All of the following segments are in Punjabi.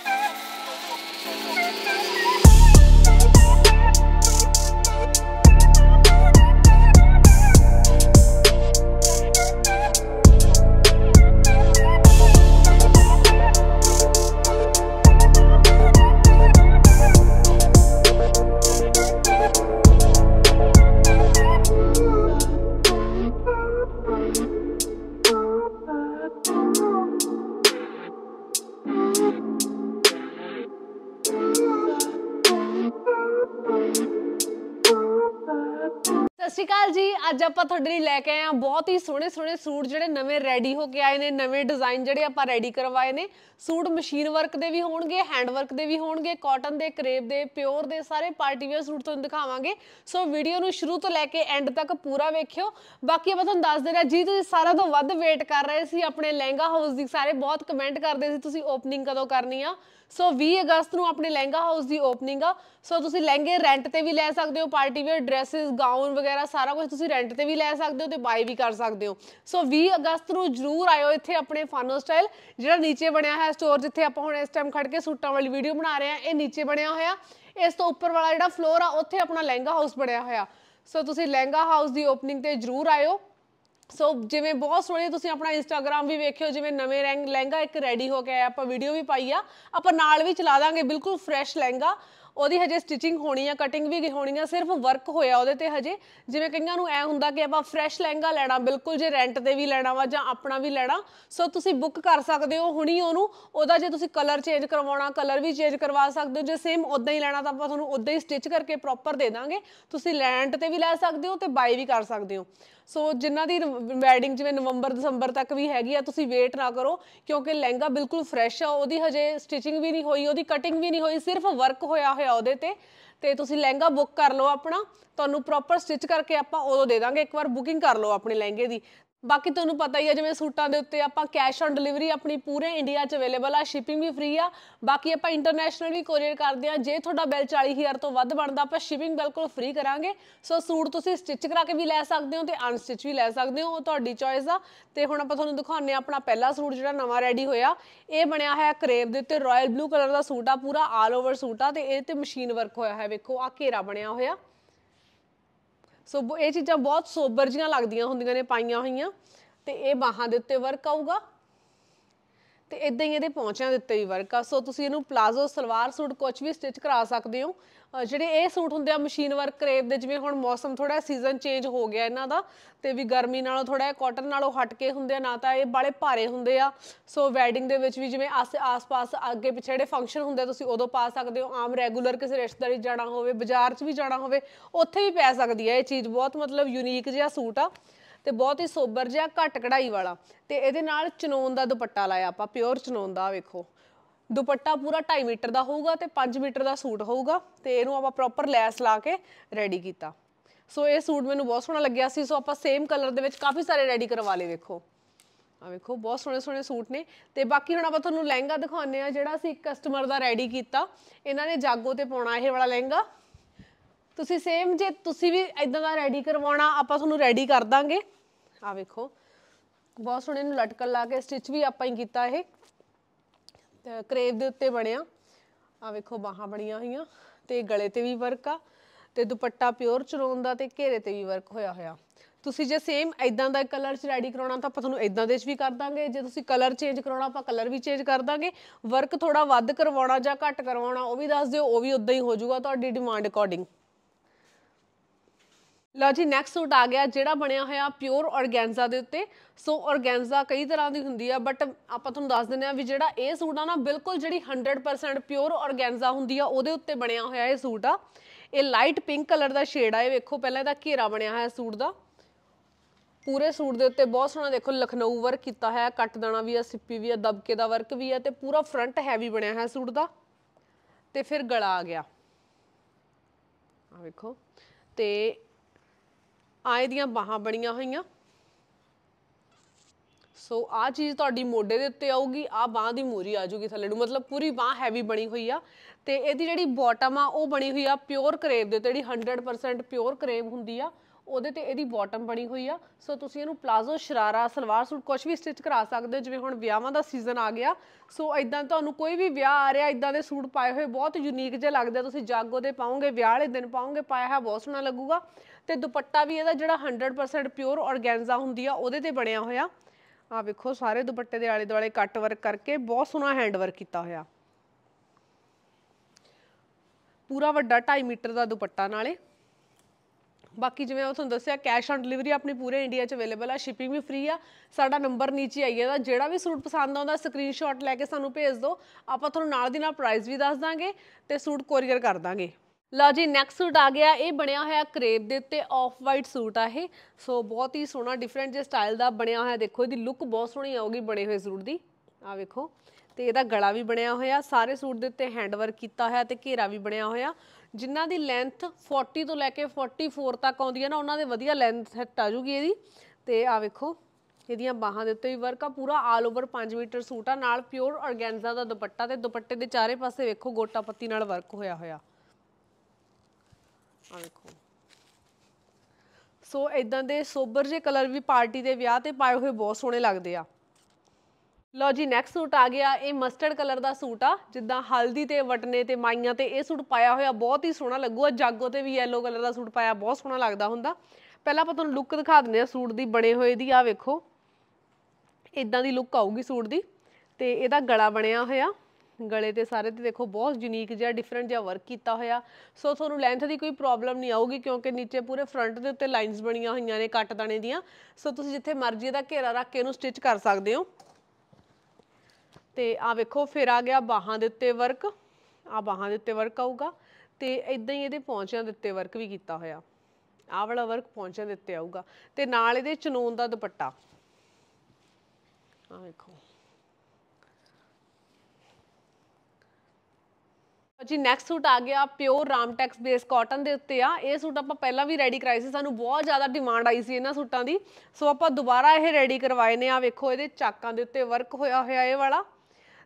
Thank you. ਸ਼੍ਰੀ ਜੀ ਅੱਜ ਆਪਾਂ ਤੁਹਾਡੇ ਲਈ ਲੈ ਕੇ ਆਏ ਆ ਬਹੁਤ ਹੀ ਸੋਹਣੇ ਸੋਹਣੇ ਸੂਟ ਜਿਹੜੇ ਨਵੇਂ ਰੈਡੀ ਹੋ ਕੇ ਆਏ ਨੇ ਨਵੇਂ ਡਿਜ਼ਾਈਨ ਜਿਹੜੇ ਆਪਾਂ ਰੈਡੀ ਕਰਵਾਏ ਨੇ ਸੂਟ ਮਸ਼ੀਨ ਵਰਕ ਦੇ ਵੀ ਹੋਣਗੇ ਹੈਂਡ ਵਰਕ ਦੇ ਵੀ ਹੋਣਗੇ ਕਾਟਨ ਦੇ ਕਰੇਪ ਦੇ ਪਿਓਰ ਦੇ ਸਾਰੇ ਪਾਰਟੀ ਵੇਅਰ ਸੂਟ ਤੁਹਾਨੂੰ ਦਿਖਾਵਾਂਗੇ ਸੋ ਵੀਡੀਓ ਨੂੰ ਸ਼ੁਰੂ ਤੋਂ ਲੈ ਕੇ ਐਂਡ ਤੱਕ ਪੂਰਾ ਵੇਖਿਓ ਬਾਕੀ ਆਪਾਂ ਤੁਹਾਨੂੰ ਦੱਸ ਦੇਣਾ ਜੀ ਤੁਸੀਂ ਸਾਰਾ ਤੋਂ ਵੱਧ ਵੇਟ ਕਰ ਰਹੇ ਸੀ ਆਪਣੇ ਲਹਿੰਗਾ ਹਾਊਸ ਦੀ ਸਾਰੇ ਬਹੁਤ ਕਮੈਂਟ ਕਰਦੇ ਸੀ ਤੁਸੀਂ ਓਪਨਿੰਗ ਕਦੋਂ ਕਰਨੀ ਆ ਸੋ 20 ਅਗਸਤ ਨੂੰ ਆਪਣੇ ਲਹਿੰਗਾ ਹਾਊਸ ਦੀ ਓਪਨਿੰਗ ਆ ਸੋ ਤੁਸੀਂ ਲਹਿੰਗੇ ਰੈਂਟ ਤੇ ਵੀ ਲੈ ਸਕਦੇ ਹੋ ਪਾਰਟੀ ਵੇਅਰ ਡਰੈਸਸ ਗਾਊਨ ਵਗੈਰਾ ਸਾਰਾ ਕੁਝ ਤੁਸੀਂ ਰੈਂਟ ਤੇ ਵੀ ਲੈ ਸਕਦੇ ਹੋ ਤੇ ਬਾਈ ਵੀ ਕਰ ਸਕਦੇ ਹੋ ਸੋ 20 ਅਗਸਤ ਨੂੰ ਜਰੂਰ ਆਇਓ ਇੱਥੇ ਆਪਣੇ ਫਾਨੋ ਸਟਾਈਲ ਜਿਹੜਾ ਨੀਚੇ ਬਣਿਆ ਹੈ ਸਟੋਰ ਜਿੱਥੇ ਆਪਾਂ ਹੁਣ ਇਸ ਟਾਈਮ ਖੜ ਕੇ ਸੂਟਾਂ ਵਾਲੀ ਵੀਡੀਓ ਬਣਾ ਰਹੇ ਆ ਇਹ ਨੀਚੇ ਬਣਿਆ ਹੋਇਆ ਇਸ ਤੋਂ ਉੱਪਰ ਵਾਲਾ ਜਿਹੜਾ ਫਲੋਰ ਆ ਉੱਥੇ ਆਪਣਾ ਲਹਿੰਗਾ ਹਾਊਸ ਬਣਿਆ ਹੋਇਆ ਸੋ ਤੁਸੀਂ ਲਹਿੰਗਾ ਹਾਊਸ ਦੀ ਓਪਨਿੰਗ ਤੇ ਜਰੂਰ ਆਇਓ ਸੋ ਜਿਵੇਂ ਬਹੁਤ ਸੋਹਣੇ ਤੁਸੀਂ ਆਪਣਾ ਇੰਸਟਾਗ੍ਰam ਵੀ ਵੇਖਿਓ ਜਿਵੇਂ ਨਵੇਂ ਰੰਗ ਲਹਿੰਗਾ ਇੱਕ ਰੈਡੀ ਹੋ ਕੇ ਆਇਆ ਆਪਾਂ ਵੀਡੀਓ ਵੀ ਪਾਈ ਆ ਆਪਾਂ ਨਾਲ ਵੀ ਚਲਾ ਦਾਂਗੇ ਬਿਲਕੁਲ ਫਰੈਸ਼ ਲਹਿੰਗਾ ਉਹਦੀ ਹਜੇ ਸਟਿਚਿੰਗ ਹੋਣੀ ਆ ਕਟਿੰਗ ਵੀ ਹੋਣੀ ਆ ਸਿਰਫ ਵਰਕ ਹੋਇਆ ਉਹਦੇ ਤੇ ਹਜੇ ਜਿਵੇਂ ਕਈਆਂ ਨੂੰ ਐ ਹੁੰਦਾ ਕਿ ਆਪਾਂ ਫਰੈਸ਼ ਲਹਿੰਗਾ ਲੈਣਾ ਬਿਲਕੁਲ ਜੇ ਰੈਂਟ ਤੇ ਵੀ ਲੈਣਾ ਵਾ ਜਾਂ ਆਪਣਾ ਵੀ ਲੈਣਾ ਸੋ ਤੁਸੀਂ ਬੁੱਕ ਕਰ ਸਕਦੇ ਹੋ ਹੁਣੀ ਉਹਨੂੰ ਉਹਦਾ ਜੇ ਤੁਸੀਂ ਕਲਰ ਚੇਂਜ ਕਰਵਾਉਣਾ ਕਲਰ ਵੀ ਚੇਂਜ ਕਰਵਾ ਸਕਦੇ ਹੋ ਜੇ ਸੇਮ ਉਦਾਂ ਹੀ ਲੈਣਾ ਤਾਂ ਆਪਾਂ ਤੁਹਾਨੂੰ ਉਦਾਂ ਹੀ ਸਟਿਚ ਕਰਕੇ ਪ੍ਰੋਪਰ ਦੇ ਦਾਂਗੇ ਤੁਸੀਂ ਲੈਂਟ ਤੇ ਵੀ ਲੈ ਸਕਦੇ ਹੋ ਤੇ ਬਾਈ ਵੀ ਕਰ ਸਕਦੇ ਹੋ ਸੋ ਜਿਨ੍ਹਾਂ ਦੀ ਵੈਡਿੰਗ ਜਿਵੇਂ ਨਵੰਬਰ ਦਸੰਬਰ ਤੱਕ ਵੀ ਹੈਗੀ ਆ ਤੁਸੀਂ ਵੇਟ ਨਾ ਕਰੋ ਕਿਉਂਕਿ ਲਹਿੰਗਾ ਬਿਲਕੁਲ ਫਰੈਸ਼ ਆ ਉਹਦੀ ਹਜੇ ਸਟਿਚਿੰਗ ਵੀ ਨਹੀਂ ਹੋਈ ਉਹਦੀ ਕਟਿੰਗ ਵੀ ਨਹੀਂ ਹੋਈ ਸਿਰਫ ਵਰਕ ਹੋਇਆ ਹੋਇਆ ਉਹਦੇ ਤੇ ਤੇ ਤੁਸੀਂ ਲਹਿੰਗਾ ਬੁੱਕ ਕਰ ਲਓ ਆਪਣਾ ਤੁਹਾਨੂੰ ਪ੍ਰੋਪਰ ਸਟਿਚ ਕਰਕੇ ਆਪਾਂ ਉਦੋਂ ਦੇ ਦਾਂਗੇ ਇੱਕ ਵਾਰ ਬੁਕਿੰਗ ਕਰ ਲਓ ਆਪਣੇ ਲਹਿੰਗੇ ਦੀ ਬਾਕੀ ਤੁਹਾਨੂੰ ਪਤਾ ਹੀ ਹੈ ਜਿਵੇਂ ਸੂਟਾਂ ਦੇ ਉੱਤੇ ਆਪਾਂ ਕੈਸ਼ ਔਨ ਡਿਲੀਵਰੀ ਆਪਣੀ ਪੂਰੇ ਇੰਡੀਆ 'ਚ ਅਵੇਲੇਬਲ ਆ ਸ਼ਿਪਿੰਗ ਵੀ ਫ੍ਰੀ ਆ ਬਾਕੀ ਆਪਾਂ ਇੰਟਰਨੈਸ਼ਨਲ ਵੀ ਕੋਰੀਅਰ ਕਰਦੇ ਆ ਜੇ ਤੁਹਾਡਾ ਬਿੱਲ 40000 ਤੋਂ ਵੱਧ ਬਣਦਾ ਆਪਾਂ ਸ਼ਿਪਿੰਗ ਬਿਲਕੁਲ ਫ੍ਰੀ ਕਰਾਂਗੇ ਸੋ ਸੂਟ ਤੁਸੀਂ ਸਟਿਚ ਕਰਾ ਕੇ ਵੀ ਲੈ ਸਕਦੇ ਹੋ ਤੇ ਅਨਸਟਿਚ ਵੀ ਲੈ ਸਕਦੇ ਹੋ ਉਹ ਤੁਹਾਡੀ ਚੋਇਸ ਆ ਤੇ ਹੁਣ ਆਪਾਂ ਤੁਹਾਨੂੰ ਦਿਖਾਉਂਦੇ ਆ ਆਪਣਾ ਪਹਿਲਾ ਸੂਟ ਜਿਹੜਾ ਨਵਾਂ ਰੈਡੀ ਹੋਇਆ ਇਹ ਬਣਿਆ ਹੋਇਆ ਕਰੇਵ ਦੇ ਉੱਤੇ ਰਾਇਲ ਬਲੂ ਕਲਰ ਦਾ ਸੂਟ ਆ ਪੂਰਾ ਆਲ ਓਵਰ ਸੂਟ ਆ ਤੇ ਇਹ ਤੇ ਮਸ਼ੀਨ ਵਰਕ ਹੋਇਆ ਹੈ ਵੇਖੋ ਆ ਘੇਰਾ ਬਣਿਆ ਹੋਇਆ ਸੋ ਇਹ ਚੀਜ਼ਾਂ ਬਹੁਤ ਸੋਬਰ ਜੀਆਂ ਲੱਗਦੀਆਂ ਹੁੰਦੀਆਂ ਨੇ ਪਾਈਆਂ ਹੋਈਆਂ ਤੇ ਇਹ ਬਾਹਾਂ ਦੇ ਉੱਤੇ ਵਰਕ ਆਊਗਾ ਤੇ ਇਦਾਂ ਹੀ ਇਹਦੇ ਪੌਂਚਿਆਂ ਦੇ ਉੱਤੇ ਵੀ ਵਰਕ ਆ ਸੋ ਤੁਸੀਂ ਇਹਨੂੰ ਪਲਾਜ਼ੋ ਸਲਵਾਰ ਸੂਟ ਕੁਝ ਵੀ ਸਟਿਚ ਕਰਾ ਸਕਦੇ ਹੋ ਜਿਹੜੇ ਇਹ ਸੂਟ ਹੁੰਦੇ ਆ ਮਸ਼ੀਨ ਵਰਕ ਕਰੇਵ ਦੇ ਜਿਵੇਂ ਹੁਣ ਮੌਸਮ ਥੋੜਾ ਸੀਜ਼ਨ ਚੇਂਜ ਹੋ ਗਿਆ ਇਹਨਾਂ ਦਾ ਤੇ ਵੀ ਗਰਮੀ ਨਾਲੋਂ ਥੋੜਾ ਕਾਟਨ ਨਾਲੋਂ ਹਟ ਕੇ ਹੁੰਦੇ ਆ ਨਾ ਤਾਂ ਇਹ ਬਾਲੇ ਭਾਰੇ ਹੁੰਦੇ ਆ ਸੋ ਵੈਡਿੰਗ ਦੇ ਵਿੱਚ ਵੀ ਜਿਵੇਂ ਆਸ-ਪਾਸ ਅੱਗੇ ਪਿੱਛੇ ਜਿਹੜੇ ਫੰਕਸ਼ਨ ਹੁੰਦੇ ਤੁਸੀਂ ਉਦੋਂ ਪਾ ਸਕਦੇ ਹੋ ਆਮ ਰੈਗੂਲਰ ਕਿਸੇ ਰਿਸ਼ਤੇਦਾਰੀ ਜਾਣਾ ਹੋਵੇ ਬਾਜ਼ਾਰ 'ਚ ਵੀ ਜਾਣਾ ਹੋਵੇ ਉੱਥੇ ਵੀ ਪੈ ਸਕਦੀ ਹੈ ਇਹ ਚੀਜ਼ ਬਹੁਤ ਮਤਲਬ ਯੂਨੀਕ ਜਿਹਾ ਸੂਟ ਆ ਤੇ ਬਹੁਤ ਹੀ ਸੋਬਰ ਜਿਹਾ ਘੱਟ ਕਢਾਈ ਵਾਲਾ ਤੇ ਇਹਦੇ ਨਾਲ ਚਨੋਨ ਦਾ ਦੁਪੱਟਾ ਲਾਇਆ ਆਪਾਂ ਪਿਓਰ ਚਨੋਨ ਦਾ ਵੇਖੋ ਦੁਪੱਟਾ ਪੂਰਾ 2.5 ਮੀਟਰ ਦਾ ਹੋਊਗਾ ਤੇ 5 ਮੀਟਰ ਦਾ ਸੂਟ ਹੋਊਗਾ ਤੇ ਇਹਨੂੰ ਆਪਾਂ ਪ੍ਰੋਪਰ ਲੈਸ ਲਾ ਕੇ ਰੈਡੀ ਕੀਤਾ ਸੋ ਇਹ ਸੂਟ ਮੈਨੂੰ ਬਹੁਤ ਸੋਹਣਾ ਲੱਗਿਆ ਸੀ ਸੋ ਆਪਾਂ ਸੇਮ ਕਲਰ ਦੇ ਵਿੱਚ ਕਾਫੀ ਸਾਰੇ ਰੈਡੀ ਕਰਵਾ ਲਏ ਵੇਖੋ ਆ ਵੇਖੋ ਬਹੁਤ ਸੋਹਣੇ ਸੋਹਣੇ ਸੂਟ ਨੇ ਤੇ ਬਾਕੀ ਹੁਣ ਆਪਾਂ ਤੁਹਾਨੂੰ ਲਹਿੰਗਾ ਦਿਖਾਉਣੇ ਆ ਜਿਹੜਾ ਅਸੀਂ ਕਸਟਮਰ ਦਾ ਰੈਡੀ ਕੀਤਾ ਇਹਨਾਂ ਨੇ ਜਾਗੋ ਤੇ ਪਾਉਣਾ ਇਹ ਵਾਲਾ ਲਹਿੰਗਾ ਤੁਸੀਂ ਸੇਮ ਜੇ ਤੁਸੀਂ ਵੀ ਇਦਾਂ ਦਾ ਰੈਡੀ ਕਰਵਾਉਣਾ ਆਪਾਂ ਤੁਹਾਨੂੰ ਰੈਡੀ ਕਰ ਦਾਂਗੇ ਆ ਵੇਖੋ ਬਹੁਤ ਸੋਹਣੇ ਨੂੰ ਲਟਕਣ ਲਾ ਕੇ ਸਟਿਚ ਵੀ ਆਪਾਂ ਹੀ ਕੀਤਾ ਇਹ ਕਰੇਵ ਦੇ ਉੱਤੇ ਬਣਿਆ ਆ ਵੇਖੋ ਬਾਹਾਂ ਬਣੀਆਂ ਹੋਈਆਂ ਤੇ ਗਲੇ ਤੇ ਵੀ ਵਰਕ ਆ ਤੇ ਦੁਪੱਟਾ ਪਿਓਰ ਚਰੋਨ ਦਾ ਤੇ ਘੇਰੇ ਤੇ ਵੀ ਵਰਕ ਹੋਇਆ ਹੋਇਆ ਤੁਸੀਂ ਜੇ ਸੇਮ ਇਦਾਂ ਦਾ ਕਲਰ ਚ ਰੈਡੀ ਕਰਾਉਣਾ ਤਾਂ ਆਪਾਂ ਤੁਹਾਨੂੰ ਇਦਾਂ ਦੇ ਚ ਵੀ ਕਰ ਦਾਂਗੇ ਜੇ ਤੁਸੀਂ ਕਲਰ ਚੇਂਜ ਕਰਾਉਣਾ ਆਪਾਂ ਕਲਰ ਵੀ ਚੇਂਜ ਕਰ ਦਾਂਗੇ ਵਰਕ ਥੋੜਾ ਵੱਧ ਕਰਵਾਉਣਾ ਜਾਂ ਘੱਟ ਕਰਵਾਉਣਾ ਉਹ ਵੀ ਦੱਸ ਦਿਓ ਉਹ ਵੀ ਉਦਾਂ ਹੀ ਹੋ ਜਾਊਗਾ ਤੁਹਾਡੀ ਡਿਮਾਂਡ ਅਕੋਰਡਿੰਗ ਲਓ ਜੀ ਨੈਕਸਟ ਸੂਟ ਆ ਗਿਆ ਜਿਹੜਾ ਬਣਿਆ ਹੋਇਆ ਪਿਓਰ ਆਰਗੈਂਜ਼ਾ ਦੇ ਉੱਤੇ ਸੋ ਆਰਗੈਂਜ਼ਾ ਕਈ ਤਰ੍ਹਾਂ ਦੀ ਹੁੰਦੀ ਆ ਬਟ ਆਪਾਂ ਤੁਹਾਨੂੰ ਦੱਸ ਦਿੰਦੇ ਆ ਵੀ ਜਿਹੜਾ ਇਹ ਸੂਟ ਆ ਨਾ ਬਿਲਕੁਲ ਜਿਹੜੀ 100% ਪਿਓਰ ਆਰਗੈਂਜ਼ਾ ਹੁੰਦੀ ਆ ਉਹਦੇ ਉੱਤੇ ਬਣਿਆ ਹੋਇਆ ਇਹ ਸੂਟ ਆ ਇਹ ਲਾਈਟ ਪਿੰਕ ਕਲਰ ਦਾ ਸ਼ੇਡ ਆ ਇਹ ਵੇਖੋ ਪਹਿਲਾਂ ਇਹਦਾ ਘੇਰਾ ਬਣਿਆ ਹੋਇਆ ਸੂਟ ਦਾ ਪੂਰੇ ਸੂਟ ਦੇ ਉੱਤੇ ਬਹੁਤ ਸੋਹਣਾ ਦੇਖੋ ਲਖਨਊ ਵਰਕ ਕੀਤਾ ਹੋਇਆ ਕੱਟ ਦਾਣਾ ਵੀ ਆ ਸਿੱਪੀ ਵੀ ਆ ਦਬਕੇ ਦਾ ਵਰਕ ਵੀ ਆ ਤੇ ਪੂਰਾ ਫਰੰਟ ਹੈਵੀ ਬਣਿਆ ਹੋਇਆ ਸੂਟ ਦਾ ਤੇ ਫਿਰ ਗਲਾ ਆ ਗਿਆ ਆ ਵੇਖੋ ਤੇ ਆਏ ਦੀਆਂ ਬਾਹਾਂ ਬਣੀਆਂ ਹੋਈਆਂ ਸੋ ਆ ਚੀਜ਼ ਤੁਹਾਡੀ ਮੋਢੇ ਦੇ ਉੱਤੇ ਆਊਗੀ ਆ ਬਾਹ ਦੀ ਮੋਰੀ ਆ ਜੂਗੀ ਥੱਲੇ ਨੂੰ ਮਤਲਬ ਪੂਰੀ ਬਾਹ ਹੈਵੀ ਬਣੀ ਹੋਈ ਆ ਤੇ ਇਹਦੀ ਜਿਹੜੀ ਬਾਟਮ ਆ ਉਹ ਬਣੀ ਹੋਈ ਆ ਪਿਓਰ ਕਰੇਵ ਦੇ ਤੇ ਜਿਹੜੀ 100% ਪਿਓਰ ਕਰੇਵ ਹੁੰਦੀ ਆ ਉਹਦੇ ਤੇ ਇਹਦੀ ਬਾਟਮ ਬਣੀ ਹੋਈ ਆ ਸੋ ਤੁਸੀਂ ਇਹਨੂੰ ਪਲਾਜ਼ੋ ਸ਼ਰਾਰਾ ਸਲਵਾਰ ਸੂਟ ਕੁਝ ਵੀ ਸਟਿਚ ਕਰਾ ਸਕਦੇ ਹੋ ਜਿਵੇਂ ਹੁਣ ਵਿਆਹਾਂ ਦਾ ਸੀਜ਼ਨ ਆ ਗਿਆ ਸੋ ਇਦਾਂ ਤੁਹਾਨੂੰ ਕੋਈ ਵੀ ਵਿਆਹ ਆ ਰਿਹਾ ਇਦਾਂ ਦੇ ਸੂਟ ਪਾਏ ਹੋਏ ਬਹੁਤ ਯੂਨੀਕ ਜਿਹਾ ਲੱਗਦਾ ਤੁਸੀਂ ਜਾਗੋ ਦੇ ਪਾਉਂਗੇ ਵਿਆਹ ਵਾਲੇ ਦਿਨ ਪਾਉਂਗੇ ਪਾਇਆ ਹੈ ਬਹੁਤ ਸੋਹਣਾ ਲੱਗੂਗਾ ਤੇ ਦੁਪੱਟਾ ਵੀ ਇਹਦਾ ਜਿਹੜਾ 100% ਪਿਓਰ ਆਰਗੈਂਜ਼ਾ ਹੁੰਦੀ ਆ ਉਹਦੇ ਤੇ ਬਣਿਆ ਹੋਇਆ ਆ ਵੇਖੋ ਸਾਰੇ ਦੁਪੱਟੇ ਦੇ ਆਲੇ ਦੁਆਲੇ ਕੱਟ ਵਰਕ ਕਰਕੇ ਬਹੁਤ ਸੋਹਣਾ ਹੈਂਡ ਵਰਕ ਕੀਤਾ ਹੋਇਆ ਪੂਰਾ ਵੱਡਾ 2.5 ਮੀਟਰ ਦਾ ਦੁਪੱਟਾ ਨਾਲੇ ਬਾਕੀ ਜਿਵੇਂ ਉਹ ਤੁਹਾਨੂੰ ਦੱਸਿਆ ਕੈਸ਼ ਔਨ ਡਿਲੀਵਰੀ ਆਪਣੀ ਪੂਰੇ ਇੰਡੀਆ 'ਚ ਅਵੇਲੇਬਲ ਆ ਸ਼ਿਪਿੰਗ ਵੀ ਫ੍ਰੀ ਆ ਸਾਡਾ ਨੰਬਰ ਨੀਚੇ ਆਈ ਇਹਦਾ ਜਿਹੜਾ ਵੀ ਸੂਟ ਪਸੰਦ ਆਉਂਦਾ ਸਕਰੀਨਸ਼ਾਟ ਲੈ ਕੇ ਸਾਨੂੰ ਭੇਜ ਦਿਓ ਆਪਾਂ ਤੁਹਾਨੂੰ ਨਾਲ ਦੀ ਨਾਲ ਪ੍ਰਾਈਸ ਵੀ ਦੱਸ ਦਾਂਗੇ ਤੇ ਸੂਟ ਕੋਰੀਅਰ ਕਰ ਦਾਂਗੇ ਲਓ ਜੀ ਨੈਕਸਟ ਸੂਟ ਆ ਗਿਆ ਇਹ ਬਣਿਆ ਹੋਇਆ ਕਰੇਪ ਦੇ ਉੱਤੇ ਆਫ ਵਾਈਟ ਸੂਟ ਆ ਇਹ ਸੋ ਬਹੁਤ ਹੀ ਸੋਹਣਾ ਡਿਫਰੈਂਟ ਜੇ ਸਟਾਈਲ ਦਾ ਬਣਿਆ ਹੋਇਆ ਦੇਖੋ ਇਹਦੀ ਲੁੱਕ ਬਹੁਤ ਸੋਹਣੀ ਆਉਗੀ ਬਣੇ ਹੋਏ ਸੂਟ ਦੀ ਆ ਵੇਖੋ ਤੇ ਇਹਦਾ ਗਲਾ ਵੀ ਬਣਿਆ ਹੋਇਆ ਸਾਰੇ ਸੂਟ ਦੇ ਉੱਤੇ ਹੈਂਡ ਵਰਕ ਕੀਤਾ ਹੋਇਆ ਤੇ ਘੇਰਾ ਵੀ ਬਣਿਆ ਹੋਇਆ ਜਿਨ੍ਹਾਂ ਦੀ ਲੈਂਥ 40 ਤੋਂ ਲੈ ਕੇ 44 ਤੱਕ ਆਉਂਦੀ ਹੈ ਨਾ ਉਹਨਾਂ ਦੇ ਵਧੀਆ ਲੈਂਥ ਸੈੱਟ ਆ ਜੂਗੀ ਇਹਦੀ ਤੇ ਆ ਵੇਖੋ ਇਹਦੀਆਂ ਬਾਹਾਂ ਦੇ ਉੱਤੇ ਵੀ ਵਰਕ ਆ ਪੂਰਾ ਆਲ ਓਵਰ 5 ਮੀਟਰ ਸੂਟ ਆ ਨਾਲ ਪਿਓਰ ਆਰਗੈਂਜ਼ਾ ਦਾ ਦੁਪੱਟਾ ਤੇ ਦੁਪੱਟੇ ਦੇ ਚਾਰੇ ਪਾਸੇ ਵੇਖੋ ਗੋਟਾ ਪੱਤੀ ਨਾਲ ਵਰਕ ਹੋਇਆ ਹੋਇਆ ਆ ਵੇਖੋ ਸੋ ਇਦਾਂ ਦੇ ਸੋਬਰ ਜੇ ਕਲਰ ਵੀ ਪਾਰਟੀ ਦੇ ਵਿਆਹ ਤੇ ਪਾਏ ਹੋਏ ਬਹੁਤ ਸੋਹਣੇ ਲੱਗਦੇ ਆ ਲਓ ਜੀ ਨੈਕਸਟ ਸੂਟ ਆ ਗਿਆ ਇਹ ਮਸਟਰਡ ਕਲਰ ਦਾ ਸੂਟ ਆ ਜਿੱਦਾਂ ਹਲਦੀ ਤੇ ਵਟਨੇ ਤੇ ਮਾਈਆਂ ਤੇ ਇਹ ਸੂਟ ਪਾਇਆ ਹੋਇਆ ਬਹੁਤ ਹੀ ਸੋਹਣਾ ਲੱਗੂਗਾ ਜਾਗੋ ਤੇ ਵੀ yellow ਕਲਰ ਦਾ ਸੂਟ ਪਾਇਆ ਬਹੁਤ ਸੋਹਣਾ ਲੱਗਦਾ ਹੁੰਦਾ ਪਹਿਲਾਂ ਆਪਾਂ ਤੁਹਾਨੂੰ ਲੁੱਕ ਦਿਖਾ ਦਿੰਦੇ ਆ ਸੂਟ ਦੀ ਬਣੇ ਹੋਏ ਦੀ ਆ ਵੇਖੋ ਇਦਾਂ ਦੀ ਲੁੱਕ ਆਊਗੀ ਸੂਟ ਦੀ ਤੇ ਇਹਦਾ ਗਲਾ ਬਣਿਆ ਹੋਇਆ ਗਲੇ ਤੇ ਸਾਰੇ ਤੇ ਦੇਖੋ ਬਹੁਤ ਯੂਨੀਕ ਜਿਹਾ ਡਿਫਰੈਂਟ ਜਿਹਾ ਵਰਕ ਕੀਤਾ ਹੋਇਆ ਸੋ ਤੁਹਾਨੂੰ ਲੈਂਥ ਦੀ ਕੋਈ ਪ੍ਰੋਬਲਮ ਨਹੀਂ ਆਊਗੀ ਕਿਉਂਕਿ ਨੀਚੇ ਪੂਰੇ ਫਰੰਟ ਦੇ ਉੱਤੇ ਲਾਈਨਸ ਬਣੀਆਂ ਹੋਈਆਂ ਨੇ ਕੱਟ ਦਾਣੇ ਦੀਆਂ ਸੋ ਤੁਸੀਂ ਜਿੱਥੇ ਮਰਜ਼ੀ ਦਾ ਘੇਰਾ ਰੱਖ ਕੇ ਇਹਨੂੰ ਸਟਿਚ ਕਰ ਸਕਦੇ ਹੋ ਤੇ ਆ ਵੇਖੋ ਫਿਰ ਆ ਗਿਆ ਬਾਹਾਂ ਦੇ ਉੱਤੇ ਵਰਕ ਆ ਬਾਹਾਂ ਦੇ ਉੱਤੇ ਵਰਕ ਆਊਗਾ ਤੇ ਇਦਾਂ ਹੀ ਇਹਦੇ ਪੌਂਚਿਆਂ ਦੇ ਉੱਤੇ ਵਰਕ ਵੀ ਕੀਤਾ ਹੋਇਆ ਆ ਵਾਲਾ ਵਰਕ ਪੌਂਚਿਆਂ ਦੇ ਉੱਤੇ ਆਊਗਾ ਤੇ ਨਾਲ ਇਹਦੇ ਚਨੂਨ ਦਾ ਦੁਪੱਟਾ ਆ ਵੇਖੋ ਜੀ ਨੈਕਸਟ ਸੂਟ ਆ ਗਿਆ ਪਿਓਰ ਰਾਮਟੈਕਸ ਬੇਸ ਕਾਟਨ ਦੇ ਉੱਤੇ ਆ ਇਹ ਸੂਟ ਆਪਾਂ ਪਹਿਲਾਂ ਵੀ ਰੈਡੀ ਕਰਾਈ ਸੀ ਸਾਨੂੰ ਬਹੁਤ ਜ਼ਿਆਦਾ ਡਿਮਾਂਡ ਆਈ ਸੀ ਇਹਨਾਂ ਸੂਟਾਂ ਦੀ ਸੋ ਆਪਾਂ ਦੁਬਾਰਾ ਇਹ ਰੈਡੀ ਕਰਵਾਏ ਨੇ ਆ ਵੇਖੋ ਇਹਦੇ ਚਾਕਾਂ ਦੇ ਉੱਤੇ ਵਰਕ ਹੋਇਆ ਹੋਇਆ ਇਹ ਵਾਲਾ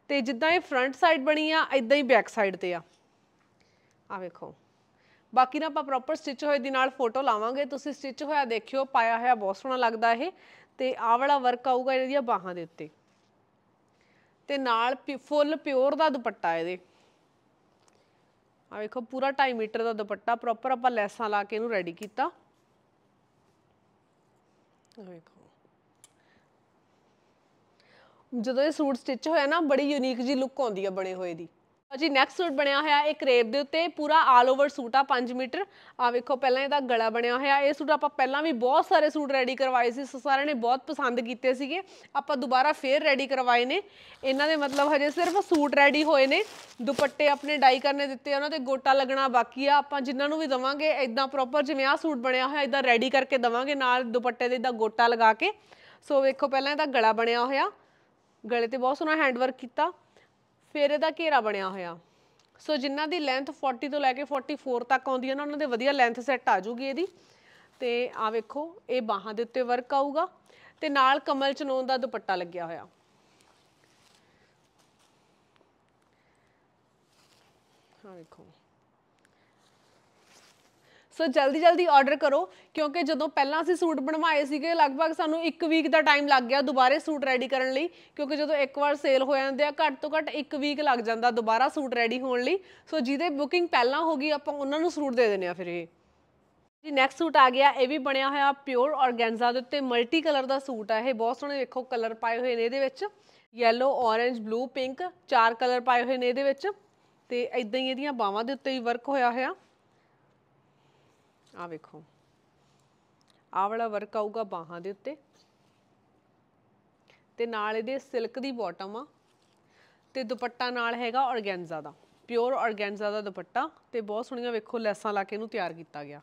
ਤੇ ਜਿੱਦਾਂ ਇਹ ਫਰੰਟ ਸਾਈਡ ਬਣੀ ਆ ਇਦਾਂ ਹੀ ਬੈਕ ਸਾਈਡ ਤੇ ਆ ਆ ਵੇਖੋ ਬਾਕੀ ਨਾ ਆਪਾਂ ਪ੍ਰੋਪਰ ਸਟਿਚ ਹੋਏ ਦੀ ਨਾਲ ਫੋਟੋ ਲਾਵਾਂਗੇ ਤੁਸੀਂ ਸਟਿਚ ਹੋਇਆ ਦੇਖਿਓ ਪਾਇਆ ਹੋਇਆ ਬਹੁਤ ਸੋਹਣਾ ਲੱਗਦਾ ਇਹ ਤੇ ਆ ਵਾਲਾ ਵਰਕ ਆਊਗਾ ਇਹਦੀਆਂ ਬਾਹਾਂ ਦੇ ਉੱਤੇ ਤੇ ਨਾਲ ਫੁੱਲ ਪਿਓਰ ਦਾ ਦੁਪੱਟਾ ਇਹਦੇ ਆ ਵੇਖੋ ਪੂਰਾ 2.5 ਮੀਟਰ ਦਾ ਦੁਪੱਟਾ ਪ੍ਰੋਪਰ ਆਪਾਂ ਲੈਸਾਂ ਲਾ ਕੇ ਇਹਨੂੰ ਰੈਡੀ ਕੀਤਾ ਵੇਖੋ ਜਦੋਂ ਇਹ ਸੂਟ ਸਟਿਚ ਹੋਇਆ ਨਾ ਬੜੀ ਯੂਨੀਕ ਜੀ ਲੁੱਕ ਆਉਂਦੀ ਆ ਬਣੇ ਹੋਏ ਦੀ ਜੀ ਨੈਕਸਟ ਸੂਟ ਬਣਿਆ ਹੋਇਆ ਇੱਕ ਰੇਪ ਦੇ ਉੱਤੇ ਪੂਰਾ ਆਲ ਓਵਰ ਸੂਟ ਆ 5 ਮੀਟਰ ਆ ਵੇਖੋ ਪਹਿਲਾਂ ਇਹਦਾ ਗਲਾ ਬਣਿਆ ਹੋਇਆ ਇਹ ਸੂਟ ਆਪਾਂ ਪਹਿਲਾਂ ਵੀ ਬਹੁਤ ਸਾਰੇ ਸੂਟ ਰੈਡੀ ਕਰਵਾਏ ਸੀ ਸਾਰਿਆਂ ਨੇ ਬਹੁਤ ਪਸੰਦ ਕੀਤੇ ਸੀਗੇ ਆਪਾਂ ਦੁਬਾਰਾ ਫੇਰ ਰੈਡੀ ਕਰਵਾਏ ਨੇ ਇਹਨਾਂ ਦੇ ਮਤਲਬ ਹਜੇ ਸਿਰਫ ਸੂਟ ਰੈਡੀ ਹੋਏ ਨੇ ਦੁਪੱਟੇ ਆਪਣੇ ਡਾਈ ਕਰਨੇ ਦਿੱਤੇ ਉਹਨਾਂ ਤੇ ਗੋਟਾ ਲੱਗਣਾ ਬਾਕੀ ਆ ਆਪਾਂ ਜਿਨ੍ਹਾਂ ਨੂੰ ਵੀ ਦਵਾਂਗੇ ਇਦਾਂ ਪ੍ਰੋਪਰ ਜਿਵੇਂ ਆ ਸੂਟ ਬਣਿਆ ਹੋਇਆ ਇਦਾਂ ਰੈਡੀ ਕਰਕੇ ਦਵਾਂਗੇ ਨਾਲ ਦੁਪੱਟੇ ਦੇ ਇਦਾਂ ਗੋਟਾ ਲਗਾ ਕੇ ਸੋ ਵੇਖੋ ਪਹਿਲਾਂ ਇਹਦਾ ਗਲਾ ਬਣਿਆ ਹੋਇਆ ਗਲੇ ਤੇ ਬਹੁਤ ਸੋਹਣਾ ਹੈਂਡ ਵਰਕ ਕੀਤਾ ਫਿਰ ਇਹਦਾ ਘੇਰਾ ਬਣਿਆ ਹੋਇਆ ਸੋ ਜਿਨ੍ਹਾਂ ਦੀ ਲੈਂਥ 40 ਤੋਂ ਲੈ ਕੇ 44 ਤੱਕ ਆਉਂਦੀ ਹੈ ਨਾ ਉਹਨਾਂ ਦੇ ਵਧੀਆ ਲੈਂਥ ਸੈੱਟ ਆ ਜੂਗੀ ਇਹਦੀ ਤੇ ਆ ਵੇਖੋ ਇਹ ਬਾਹਾਂ ਦੇ ਉੱਤੇ ਵਰਕ ਆਊਗਾ ਤੇ ਨਾਲ ਕਮਲ ਚਨੋਨ ਦਾ ਦੁਪੱਟਾ ਲੱਗਿਆ ਹੋਇਆ ਹਾਂ ਵੇਖੋ ਸੋ ਜਲਦੀ ਜਲਦੀ ਆਰਡਰ ਕਰੋ ਕਿਉਂਕਿ ਜਦੋਂ ਪਹਿਲਾਂ ਅਸੀਂ ਸੂਟ ਬਣਵਾਏ ਸੀਗੇ ਲਗਭਗ ਸਾਨੂੰ 1 ਵੀਕ ਦਾ ਟਾਈਮ ਲੱਗ ਗਿਆ ਦੁਬਾਰੇ ਸੂਟ ਰੈਡੀ ਕਰਨ ਲਈ ਕਿਉਂਕਿ ਜਦੋਂ ਇੱਕ ਵਾਰ ਸੇਲ ਹੋ ਜਾਂਦੇ ਆ ਘੱਟ ਤੋਂ ਘੱਟ 1 ਵੀਕ ਲੱਗ ਜਾਂਦਾ ਦੁਬਾਰਾ ਸੂਟ ਰੈਡੀ ਹੋਣ ਲਈ ਸੋ ਜਿਹਦੇ ਬੁਕਿੰਗ ਪਹਿਲਾਂ ਹੋ ਗਈ ਆਪਾਂ ਉਹਨਾਂ ਨੂੰ ਸੂਟ ਦੇ ਦਿੰਨੇ ਆ ਫਿਰ ਇਹ ਜੀ ਨੈਕਸਟ ਸੂਟ ਆ ਗਿਆ ਇਹ ਵੀ ਬਣਿਆ ਹੋਇਆ ਪਿਓਰ ਆਰਗੈਂਜ਼ਾ ਦੇ ਉੱਤੇ ਮਲਟੀ ਕਲਰ ਦਾ ਸੂਟ ਆ ਇਹ ਬਹੁਤ ਸੋਹਣੇ ਦੇਖੋ ਕਲਰ ਪਾਏ ਹੋਏ ਨੇ ਇਹਦੇ ਵਿੱਚ ਯੈਲੋ ਔਰੇਂਜ ਬਲੂ ਪਿੰਕ ਚਾਰ ਕਲਰ ਪਾਏ ਹੋਏ ਨੇ ਇਹਦੇ ਵਿੱਚ ਤੇ ਇਦਾਂ ਹੀ ਇਹਦੀਆਂ ਬਾਹਾਂ ਦੇ ਉੱਤੇ ਹੀ ਵਰਕ ਹੋਇਆ ਹੋਇਆ ਆ ਵੇਖੋ ਆ ਵਾਲਾ ਵਰਕ ਆਊਗਾ ਬਾਹਾਂ ਦੇ ਉੱਤੇ ਤੇ ਨਾਲ ਇਹਦੇ ਸਿਲਕ ਦੀ ਬਾਟਮ ਆ ਤੇ ਦੁਪੱਟਾ ਨਾਲ ਹੈਗਾ ਔਰਗੈਂਜ਼ਾ ਦਾ ਪਿਓਰ ਔਰਗੈਂਜ਼ਾ ਦਾ ਦੁਪੱਟਾ ਤੇ ਬਹੁਤ ਸੋਹਣੀਆਂ ਵੇਖੋ ਲੈਸਾਂ ਲਾ ਕੇ ਇਹਨੂੰ ਤਿਆਰ ਕੀਤਾ ਗਿਆ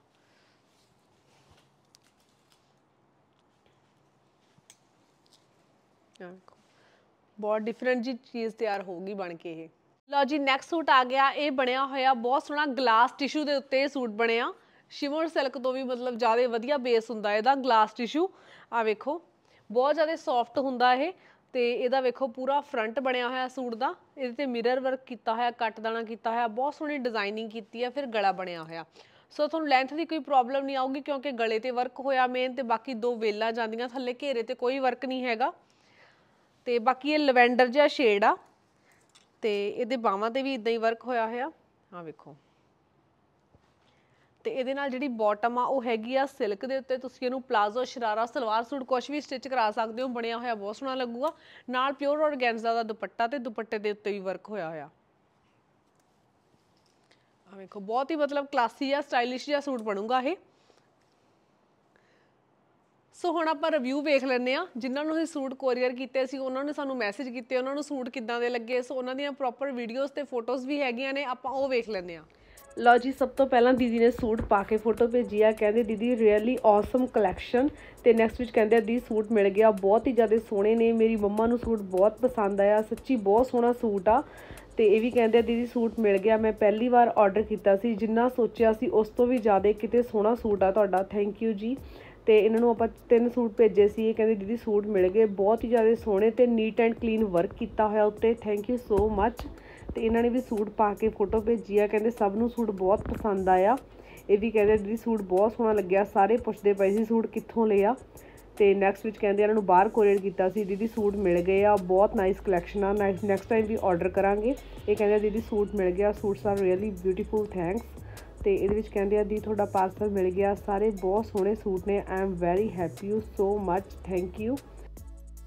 ਬਹੁਤ ਡਿਫਰੈਂਟ ਜੀ ਚੀਜ਼ ਤਿਆਰ ਹੋਊਗੀ ਬਣ ਕੇ ਇਹ ਲਓ ਜੀ ਨੈਕਸਟ ਸੂਟ ਆ ਗਿਆ ਇਹ ਬਣਿਆ ਹੋਇਆ ਬਹੁਤ ਸੋਹਣਾ ਗਲਾਸ ਟਿਸ਼ੂ ਦੇ ਉੱਤੇ ਸੂਟ ਬਣਿਆ ਸ਼ਿਮਰ ਸਿਲਕ ਤੋਂ ਵੀ ਮਤਲਬ ਜ਼ਿਆਦਾ ਵਧੀਆ ਬੇਸ ਹੁੰਦਾ ਇਹਦਾ ਗਲਾਸ ਟਿਸ਼ੂ ਆ ਵੇਖੋ ਬਹੁਤ ਜ਼ਿਆਦਾ ਸੌਫਟ ਹੁੰਦਾ ਇਹ ਤੇ ਇਹਦਾ ਵੇਖੋ ਪੂਰਾ ਫਰੰਟ ਬਣਿਆ ਹੋਇਆ ਸੂਟ ਦਾ ਇਹਦੇ ਤੇ ਮਿਰਰ ਵਰਕ ਕੀਤਾ ਹੋਇਆ ਕੱਟ ਦਾਣਾ ਕੀਤਾ ਹੋਇਆ ਬਹੁਤ ਸੋਹਣੀ ਡਿਜ਼ਾਈਨਿੰਗ ਕੀਤੀ ਹੈ ਫਿਰ ਗਲਾ ਬਣਿਆ ਹੋਇਆ ਸੋ ਤੁਹਾਨੂੰ ਲੈਂਥ ਦੀ ਕੋਈ ਪ੍ਰੋਬਲਮ ਨਹੀਂ ਆਊਗੀ ਕਿਉਂਕਿ ਗਲੇ ਤੇ ਵਰਕ ਹੋਇਆ ਮੇਨ ਤੇ ਬਾਕੀ ਦੋ ਵੇਲਾ ਜਾਂਦੀਆਂ ਥੱਲੇ ਘੇਰੇ ਤੇ ਕੋਈ ਵਰਕ ਨਹੀਂ ਹੈਗਾ ਤੇ ਬਾਕੀ ਇਹ ਲਵੈਂਡਰ ਜਿਹਾ ਸ਼ੇਡ ਆ ਤੇ ਇਹਦੇ ਬਾਹਾਂ ਤੇ ਵੀ ਇਦਾਂ ਹੀ ਵਰਕ ਹੋਇਆ ਹੋਇਆ ਆ ਵੇਖੋ ਤੇ ਇਹਦੇ ਨਾਲ ਜਿਹੜੀ ਬਾਟਮ ਆ ਉਹ ਹੈਗੀ ਆ ਸਿਲਕ ਦੇ ਉੱਤੇ ਤੁਸੀਂ ਇਹਨੂੰ ਪਲਾਜ਼ੋ ਸ਼ਰਾਰਾ ਸਲਵਾਰ ਸੂਟ ਕੁਝ ਵੀ ਸਟਿਚ ਕਰਾ ਸਕਦੇ ਹੋ ਬਣਿਆ ਹੋਇਆ ਬਹੁਤ ਸੋਹਣਾ ਲੱਗੂਗਾ ਨਾਲ ਪਿਓਰ ਆਰਗੈਂਜ਼ਾ ਦਾ ਦੁਪੱਟਾ ਤੇ ਦੁਪੱਟੇ ਦੇ ਉੱਤੇ ਵੀ ਵਰਕ ਹੋਇਆ ਹੋਇਆ ਆ ਵੇਖੋ ਬਹੁਤ ਹੀ ਮਤਲਬ ਕਲਾਸੀ ਆ ਸਟਾਈਲਿਸ਼ ਜਿਹਾ ਸੂਟ ਬਣੂਗਾ ਇਹ ਸੋ ਹੁਣ ਆਪਾਂ ਰਿਵਿਊ ਵੇਖ ਲੈਂਦੇ ਆ ਜਿਨ੍ਹਾਂ ਨੂੰ ਅਸੀਂ ਸੂਟ ਕੋਰੀਅਰ ਕੀਤੇ ਸੀ ਉਹਨਾਂ ਨੇ ਸਾਨੂੰ ਮੈਸੇਜ ਕੀਤੇ ਉਹਨਾਂ ਨੂੰ ਸੂਟ ਕਿੱਦਾਂ ਦੇ ਲੱਗੇ ਸੋ ਉਹਨਾਂ ਦੀਆਂ ਪ੍ਰੋਪਰ ਵੀਡੀਓਜ਼ ਤੇ ਫੋਟੋਜ਼ ਵੀ ਹੈਗੀਆਂ ਨੇ ਆਪਾਂ ਉਹ ਵੇਖ ਲੈਂਦੇ ਆ ਲਓ ਜੀ ਸਭ ਤੋਂ ਪਹਿਲਾਂ ਦੀਦੀ ਨੇ ਸੂਟ ਪਾ ਕੇ ਫੋਟੋ ਭੇਜੀ ਆ ਕਹਿੰਦੇ ਦੀਦੀ ਰੀਅਲੀ ਆਸਮ ਕਲੈਕਸ਼ਨ ਤੇ ਨੈਕਸਟ ਵਿੱਚ ਕਹਿੰਦੇ ਆ ਦੀ ਸੂਟ ਮਿਲ ਗਿਆ ਬਹੁਤ ਹੀ ਜ਼ਿਆਦਾ ਸੋਹਣੇ ਨੇ ਮੇਰੀ ਮੰਮਾ ਨੂੰ ਸੂਟ ਬਹੁਤ ਪਸੰਦ ਆਇਆ ਸੱਚੀ ਬਹੁਤ ਸੋਹਣਾ ਸੂਟ ਆ ਤੇ ਇਹ ਵੀ ਕਹਿੰਦੇ ਆ ਦੀਦੀ ਸੂਟ ਮਿਲ ਗਿਆ ਮੈਂ ਪਹਿਲੀ ਵਾਰ ਆਰਡਰ ਕੀਤਾ ਸੀ ਜਿੰਨਾ ਸੋਚਿਆ ਸੀ ਉਸ ਤੋਂ ਵੀ ਜ਼ਿਆਦਾ ਕਿਤੇ ਸੋਹਣਾ ਸੂਟ ਆ ਤੁਹਾਡਾ ਥੈਂਕ ਯੂ ਜੀ ਤੇ ਇਹਨਾਂ ਨੂੰ ਆਪਾਂ ਤਿੰਨ ਸੂਟ ਭੇਜੇ ਸੀ ਇਹ ਕਹਿੰਦੇ ਦੀਦੀ ਸੂਟ ਮਿਲ ਗਏ ਬਹੁਤ ਹੀ ਜ਼ਿਆਦਾ ਸੋਹਣੇ ਤੇ ਨੀਟ ਐਂਡ ਕਲੀਨ ਵਰਕ ਕੀਤਾ ਹੋਇਆ ਉੱਤੇ ਥੈਂਕ ਯੂ ਸੋ ਮੱਚ ਤੇ ਇਹਨਾਂ ਨੇ ਵੀ ਸੂਟ ਪਾ ਕੇ ਫੋਟੋ ਭੇਜੀ ਆ ਕਹਿੰਦੇ ਸਭ ਨੂੰ ਸੂਟ ਬਹੁਤ ਪਸੰਦ ਆਇਆ ਇਹ ਵੀ ਕਹਿੰਦੇ ਦੀਦੀ ਸੂਟ ਬਹੁਤ ਸੋਹਣਾ ਲੱਗਿਆ ਸਾਰੇ ਪੁੱਛਦੇ ਪਏ ਸੀ ਸੂਟ ਕਿੱਥੋਂ ਲਿਆ ਤੇ ਨੈਕਸਟ ਵਿੱਚ ਕਹਿੰਦੇ ਇਹਨਾਂ ਨੂੰ ਬਾਹਰ ਕੋਰੀਅਰ ਕੀਤਾ ਸੀ ਦੀਦੀ ਸੂਟ ਮਿਲ ਗਏ ਆ ਬਹੁਤ ਨਾਈਸ ਕਲੈਕਸ਼ਨ ਆ ਨੈਕਸਟ ਟਾਈਮ ਵੀ ਆਰਡਰ ਕਰਾਂਗੇ ਇਹ ਕਹਿੰਦੇ ਦੀਦੀ ਸੂਟ ਮਿਲ ਗਿਆ suits are really beautiful thanks ਤੇ ਇਹਦੇ ਵਿੱਚ ਕਹਿੰਦੇ ਆ ਦੀ ਤੁਹਾਡਾ ਪਾਰਸਲ ਮਿਲ ਗਿਆ ਸਾਰੇ ਬਹੁਤ ਸੋਹਣੇ ਸੂਟ ਨੇ I am very happy you so much thank you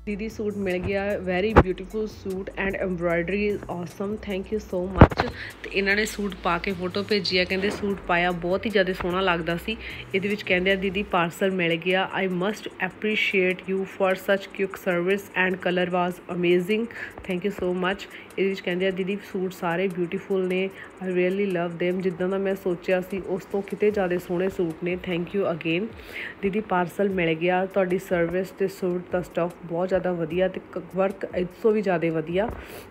ਦੀਦੀ ਸੂਟ ਮਿਲ ਗਿਆ very beautiful suit and embroidery is awesome thank you so much ਤੇ ਇਹਨਾਂ ਨੇ ਸੂਟ ਪਾ ਕੇ ਫੋਟੋ ਭੇਜੀ ਆ ਕਹਿੰਦੇ ਸੂਟ ਪਾਇਆ ਬਹੁਤ ਹੀ ਜ਼ਿਆਦਾ ਸੋਹਣਾ ਲੱਗਦਾ ਸੀ ਇਹਦੇ ਵਿੱਚ ਕਹਿੰਦੇ ਆ ਦੀਦੀ ਪਾਰਸਲ ਮਿਲ ਗਿਆ I must appreciate you for such quick service and colour was amazing thank you so much ਇਹਦੇ ਵਿੱਚ ਕਹਿੰਦੇ ਆ ਦੀਦੀ ਸੂਟ ਸਾਰੇ ਬਿਊਟੀਫੁਲ ਨੇ ਆਈ ਰੀਅਲੀ ਲਵ them ਜਿੱਦਾਂ ਦਾ ਮੈਂ ਸੋਚਿਆ ਸੀ ਉਸ ਤੋਂ ਕਿਤੇ ਜ਼ਿਆਦਾ ਸੋਹਣੇ ਸੂਟ ਨੇ ਥੈਂਕ ਯੂ ਅਗੇਨ ਦੀਦੀ ਪਾਰਸਲ ਮਿਲ ਗਿਆ ਤੁਹਾਡੀ ਸਰਵਿਸ ਤੇ ਸੂਟ ਦਾ ਸਟਾਕ ਬਹੁਤ ਜ਼ਿਆਦਾ ਵਧੀਆ ਤੇ ਵਰਕ ਇਤਸੋ ਵੀ ਜ਼ਿਆਦਾ ਵਧੀਆ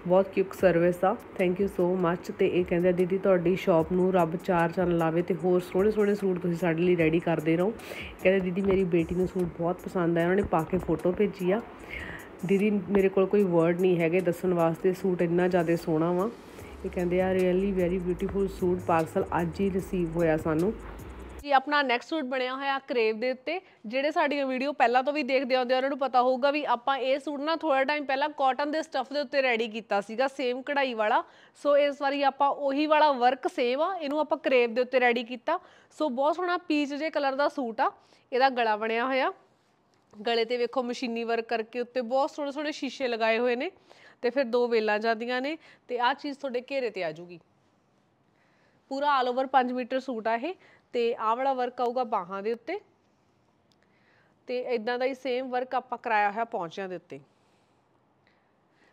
ਬਹੁਤ ਕਿਊਕ ਸਰਵਿਸ ਆ ਥੈਂਕ ਯੂ ਸੋ ਮੱਚ ਤੇ ਇਹ ਕਹਿੰਦੇ ਆ ਦੀਦੀ ਤੁਹਾਡੀ ਸ਼ਾਪ ਨੂੰ ਰੱਬ ਚਾਰ ਚੰਨ ਲਾਵੇ ਤੇ ਹੋਰ ਸੋਹਣੇ ਸੋਹਣੇ ਸੂਟ ਤੁਸੀਂ ਸਾਡੇ ਲਈ ਰੈਡੀ ਕਰਦੇ ਰਹੋ ਕਹਿੰਦੇ ਦੀਦੀ ਮੇਰੀ ਬੇਟੀ ਨੂੰ ਸੂਟ ਬਹੁਤ ਪਸੰਦ ਆਇਆ ਉਹਨਾਂ ਨੇ ਪਾ ਕੇ ਫੋਟੋ ਭੇਜੀ ਆ ਦੀਦੀ ਮੇਰੇ ਕੋਲ ਕੋਈ ਵਰਡ ਨਹੀਂ ਹੈਗੇ ਦੱਸਣ ਵਾਸਤੇ ਸੂਟ ਇੰਨਾ ਜ਼ਿਆਦਾ ਸੋਹਣਾ ਵਾ ਇਹ ਕਹਿੰਦੇ ਆ really very beautiful suit parcel ਅੱਜ ਹੀ ਰਿਸੀਵ ਹੋਇਆ ਸਾਨੂੰ ਜੀ ਆਪਣਾ ਨੈਕਸਟ ਸੂਟ ਬਣਿਆ ਹੋਇਆ ਕਰੇਵ ਦੇ ਉੱਤੇ ਜਿਹੜੇ ਸਾਡੀਆਂ ਵੀਡੀਓ ਪਹਿਲਾਂ ਤੋਂ ਵੀ ਦੇਖਦੇ ਆਉਂਦੇ ਉਹਨਾਂ ਨੂੰ ਪਤਾ ਹੋਊਗਾ ਵੀ ਆਪਾਂ ਇਹ ਸੂਟ ਨਾ ਥੋੜਾ ਟਾਈਮ ਪਹਿਲਾਂ ਕਾਟਨ ਦੇ ਸਟੱਫ ਦੇ ਉੱਤੇ ਰੈਡੀ ਕੀਤਾ ਸੀਗਾ ਸੇਮ ਕਢਾਈ ਵਾਲਾ ਸੋ ਇਸ ਵਾਰੀ ਆਪਾਂ ਉਹੀ ਵਾਲਾ ਵਰਕ ਸੇਮ ਆ ਇਹਨੂੰ ਆਪਾਂ ਕਰੇਵ ਦੇ ਉੱਤੇ ਰੈਡੀ ਕੀਤਾ ਸੋ ਬਹੁਤ ਸੋਹਣਾ ਪੀਚ ਜੇ ਕਲਰ ਦਾ ਸੂਟ ਆ ਇਹਦਾ ਗਲਾ ਬਣਿਆ ਹੋਇਆ ਗਲੇ ਤੇ ਵੇਖੋ ਮਸ਼ੀਨੀ ਵਰਕ ਕਰਕੇ ਉੱਤੇ ਬਹੁਤ ਸੋਹਣੇ ਸੋਹਣੇ ਸ਼ੀਸ਼ੇ ਲਗਾਏ ਹੋਏ ਨੇ ਤੇ ਫਿਰ ਦੋ ਵੇਲਾਂ ਜਾਂਦੀਆਂ ਨੇ ਤੇ ਆਹ ਚੀਜ਼ ਤੁਹਾਡੇ ਘੇਰੇ ਤੇ ਆ ਜੂਗੀ ਪੂਰਾ ਆਲ ਓਵਰ 5 ਮੀਟਰ ਸੂਟ ਆ ਇਹ ਤੇ ਆਹ ਵਾਲਾ ਵਰਕ ਆਊਗਾ ਬਾਹਾਂ ਦੇ ਉੱਤੇ ਤੇ ਇਦਾਂ ਦਾ ਹੀ ਸੇਮ ਵਰਕ ਆਪਾਂ ਕਰਾਇਆ ਹੋਇਆ ਪੌਂਚਿਆਂ ਦੇ ਉੱਤੇ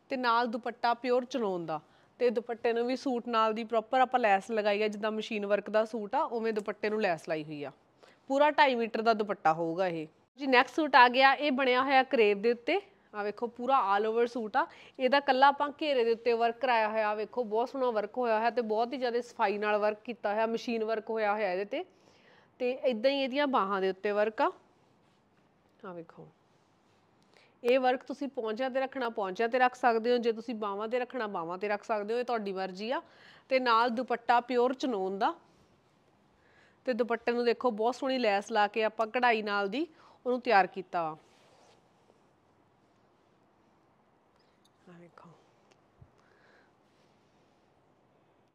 ਤੇ ਨਾਲ ਦੁਪੱਟਾ ਪਿਓਰ ਚਲੋਨ ਦਾ ਤੇ ਦੁਪੱਟੇ ਨੂੰ ਵੀ ਸੂਟ ਨਾਲ ਦੀ ਪ੍ਰੋਪਰ ਆਪਾਂ ਲੈਸ ਲਗਾਈ ਹੈ ਜਿੱਦਾਂ ਮਸ਼ੀਨ ਵਰਕ ਦਾ ਸੂਟ ਆ ਉਵੇਂ ਦੁਪੱਟੇ ਨੂੰ ਲੈਸ ਲਾਈ ਹੋਈ ਆ ਪੂਰਾ 2.5 ਮੀਟਰ ਦਾ ਦੁਪੱਟਾ ਹੋਊਗਾ ਇਹ ਜੀ ਨੈਕਸਟ ਸੂਟ ਆ ਗਿਆ ਇਹ ਬਣਿਆ ਹੋਇਆ ਕਰੇਵ ਦੇ ਉੱਤੇ ਆ ਵੇਖੋ ਪੂਰਾ ਆਲ ਓਵਰ ਸੂਟ ਆ ਇਹਦਾ ਕੱਲਾ ਆਪਾਂ ਘੇਰੇ ਦੇ ਉੱਤੇ ਵਰਕ ਕਰਾਇਆ ਹੋਇਆ ਆ ਵੇਖੋ ਬਹੁਤ ਸੋਹਣਾ ਵਰਕ ਹੋਇਆ ਹੋਇਆ ਤੇ ਬਹੁਤ ਹੀ ਜ਼ਿਆਦਾ ਸਫਾਈ ਨਾਲ ਵਰਕ ਕੀਤਾ ਹੋਇਆ ਮਸ਼ੀਨ ਵਰਕ ਹੋਇਆ ਹੋਇਆ ਇਹਦੇ ਤੇ ਤੇ ਇਦਾਂ ਹੀ ਇਹਦੀਆਂ ਬਾਹਾਂ ਦੇ ਉੱਤੇ ਵਰਕ ਆ ਆ ਵੇਖੋ ਇਹ ਵਰਕ ਤੁਸੀਂ ਪੌਂਚਿਆਂ ਤੇ ਰੱਖਣਾ ਪੌਂਚਿਆਂ ਤੇ ਰੱਖ ਸਕਦੇ ਹੋ ਜੇ ਤੁਸੀਂ ਬਾਹਾਂ ਤੇ ਰੱਖਣਾ ਬਾਹਾਂ ਤੇ ਰੱਖ ਸਕਦੇ ਹੋ ਇਹ ਤੁਹਾਡੀ ਮਰਜ਼ੀ ਆ ਤੇ ਨਾਲ ਦੁਪੱਟਾ ਪਿਓਰ ਚਨੋਨ ਦਾ ਤੇ ਦੁਪੱਟੇ ਨੂੰ ਦੇਖੋ ਬਹੁਤ ਸੋਹਣੀ ਲੈਸ ਲਾ ਕੇ ਆਪਾਂ ਕਢਾਈ ਨਾਲ ਦੀ ਉਹਨੂੰ ਤਿਆਰ ਕੀਤਾ ਵਾ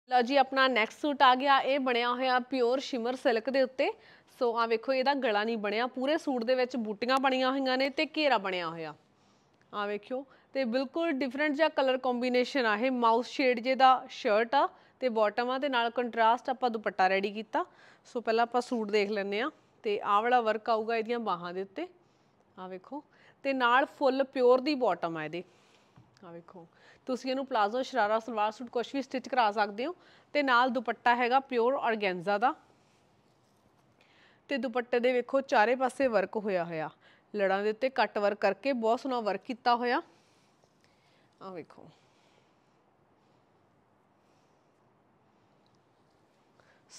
ਲਓ ਜੀ ਆਪਣਾ ਨੈਕਸਟ ਸੂਟ ਆ ਗਿਆ ਇਹ ਬਣਿਆ ਹੋਇਆ ਪਿਓਰ ਸ਼ਿਮਰ ਸਿਲਕ ਦੇ ਉੱਤੇ ਸੋ ਆ ਵੇਖੋ ਇਹਦਾ ਗਲਾ ਨਹੀਂ ਬਣਿਆ ਪੂਰੇ ਸੂਟ ਦੇ ਵਿੱਚ ਬੂਟੀਆਂ ਬਣੀਆਂ ਹੋਈਆਂ ਨੇ ਤੇ ਘੇਰਾ ਬਣਿਆ ਹੋਇਆ ਆ ਵੇਖਿਓ ਤੇ ਬਿਲਕੁਲ ਡਿਫਰੈਂਟ ਜਿਹਾ ਕਲਰ ਕੰਬੀਨੇਸ਼ਨ ਆ ਇਹ ਮਾਊਸ ਸ਼ੇਡ ਜੇ ਦਾ ਸ਼ਰਟ ਆ ਤੇ ਬਾਟਮ ਆ ਤੇ ਨਾਲ ਕੰਟਰਾਸਟ ਆਪਾਂ ਦੁਪੱਟਾ ਰੈਡੀ ਕੀਤਾ ਸੋ ਪਹਿਲਾਂ ਆਪਾਂ ਸੂਟ ਦੇਖ ਲੈਂਦੇ ਆ ਤੇ ਆਹ ਵਾਲਾ ਵਰਕ ਆਊਗਾ ਇਹਦੀਆਂ ਬਾਹਾਂ ਦੇ ਉੱਤੇ ਆ ਵੇਖੋ ਤੇ ਨਾਲ ਫੁੱਲ ਪਿਓਰ ਦੀ ਬਾਟਮ ਆ ਇਹਦੇ ਆ ਵੇਖੋ ਤੁਸੀਂ ਇਹਨੂੰ ਪਲਾਜ਼ੋ ਸ਼ਰਾਰਾ ਸਲਵਾਰ ਸੂਟ ਕੁਝ ਵੀ ਸਟਿਚ ਕਰਾ ਸਕਦੇ ਹੋ ਤੇ ਨਾਲ ਦੁਪੱਟਾ ਹੈਗਾ ਪਿਓਰ ਆਰਗੈਂਜ਼ਾ ਦਾ ਤੇ ਦੁਪੱਟੇ ਦੇ ਵੇਖੋ ਚਾਰੇ ਪਾਸੇ ਵਰਕ ਹੋਇਆ ਹੋਇਆ ਲੜਾਂ ਦੇ ਉੱਤੇ ਕੱਟ ਵਰਕ ਕਰਕੇ ਬਹੁਤ ਸੋਹਣਾ ਵਰਕ ਕੀਤਾ ਹੋਇਆ ਆ ਵੇਖੋ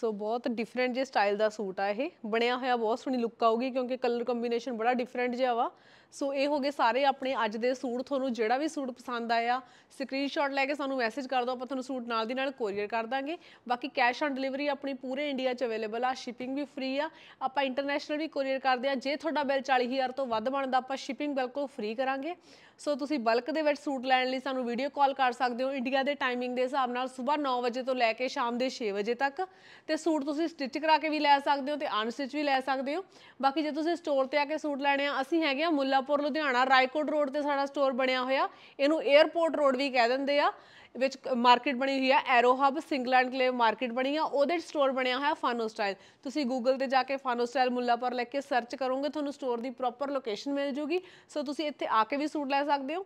ਸੋ ਬਹੁਤ ਡਿਫਰੈਂਟ ਜੇ ਸਟਾਈਲ ਦਾ ਸੂਟ ਆ ਇਹ ਬਣਿਆ ਹੋਇਆ ਬਹੁਤ ਸੋਹਣੀ ਲੁੱਕ ਆਊਗੀ ਕਿਉਂਕਿ ਕਲਰ ਕੰਬੀਨੇਸ਼ਨ ਬੜਾ ਡਿਫਰੈਂਟ ਜਿਹਾ ਵਾ ਸੋ ਇਹ ਹੋ ਗਏ ਸਾਰੇ ਆਪਣੇ ਅੱਜ ਦੇ ਸੂਟ ਤੁਹਾਨੂੰ ਜਿਹੜਾ ਵੀ ਸੂਟ ਪਸੰਦ ਆਇਆ ਸਕਰੀਨਸ਼ਾਟ ਲੈ ਕੇ ਸਾਨੂੰ ਮੈਸੇਜ ਕਰ ਦਿਓ ਆਪਾਂ ਤੁਹਾਨੂੰ ਸੂਟ ਨਾਲ ਦੀ ਨਾਲ ਕੋਰੀਅਰ ਕਰ ਦਾਂਗੇ ਬਾਕੀ ਕੈਸ਼ ਔਨ ਡਿਲੀਵਰੀ ਆਪਣੀ ਪੂਰੇ ਇੰਡੀਆ 'ਚ ਅਵੇਲੇਬਲ ਆ ਸ਼ਿਪਿੰਗ ਵੀ ਫ੍ਰੀ ਆ ਆਪਾਂ ਇੰਟਰਨੈਸ਼ਨਲ ਵੀ ਕੋਰੀਅਰ ਕਰਦੇ ਆ ਜੇ ਤੁਹਾਡਾ ਬਿੱਲ 40000 ਤੋਂ ਵੱਧ ਬਣਦਾ ਆਪਾਂ ਸ਼ਿਪਿੰਗ ਬਿਲਕੁਲ ਫ੍ਰੀ ਕਰਾਂਗੇ ਸੋ ਤੁਸੀਂ ਬਲਕ ਦੇ ਵਿੱਚ ਸੂਟ ਲੈਣ ਲਈ ਸਾਨੂੰ ਵੀਡੀਓ ਕਾਲ ਕਰ ਸਕਦੇ ਹੋ ਇੰਡੀਆ ਦੇ ਟਾਈਮਿੰਗ ਦੇ ਹਿਸਾਬ ਨਾਲ ਸਵੇਰ 9 ਵਜੇ ਤੋਂ ਲੈ ਕੇ ਸ਼ਾਮ ਦੇ 6 ਵਜੇ ਤੱਕ ਤੇ ਸੂਟ ਤੁਸੀਂ ਸਟਿਚ ਕਰਾ ਕੇ ਵੀ ਲੈ ਸਕਦੇ ਹੋ ਤੇ ਅਨਸਟਿਚ ਵੀ ਲੈ ਸਕਦੇ ਹੋ ਬਾਕੀ ਜੇ ਤੁਸੀਂ ਸਟੋਰ ਤੇ ਆ ਕੇ ਸੂਟ ਲੈਣੇ ਆ ਅਸੀਂ ਹੈਗੇ ਆ ਮੁੱਲਾ ਸ਼ਾਹਪੁਰ ਲੁਧਿਆਣਾ ਰਾਏਕੋਟ ਰੋਡ ਤੇ ਸਾਡਾ ਸਟੋਰ ਬਣਿਆ ਹੋਇਆ ਇਹਨੂੰ 에어ਪੋਰਟ ਰੋਡ ਵੀ ਕਹਿ ਦਿੰਦੇ ਆ ਵਿੱਚ ਮਾਰਕੀਟ ਬਣੀ ਹੋਈ ਆ ਐਰੋ ਹਬ ਸਿੰਗਲੈਂਡ ਕਲੇ ਮਾਰਕੀਟ ਬਣੀ ਆ ਉਹਦੇ ਸਟੋਰ ਬਣਿਆ ਹੋਇਆ ਫਾਨੋ ਸਟਾਈਲ ਤੁਸੀਂ ਗੂਗਲ ਤੇ ਜਾ ਕੇ ਫਾਨੋ ਸਟਾਈਲ ਮੁੱਲਾਪੁਰ ਲੈ ਕੇ ਸਰਚ ਕਰੋਗੇ ਤੁਹਾਨੂੰ ਸਟੋਰ ਦੀ ਪ੍ਰੋਪਰ ਲੋਕੇਸ਼ਨ ਮਿਲ ਜੂਗੀ ਸੋ ਤੁਸੀਂ ਇੱਥੇ ਆ ਕੇ ਵੀ ਸੂਟ ਲੈ ਸਕਦੇ ਹੋ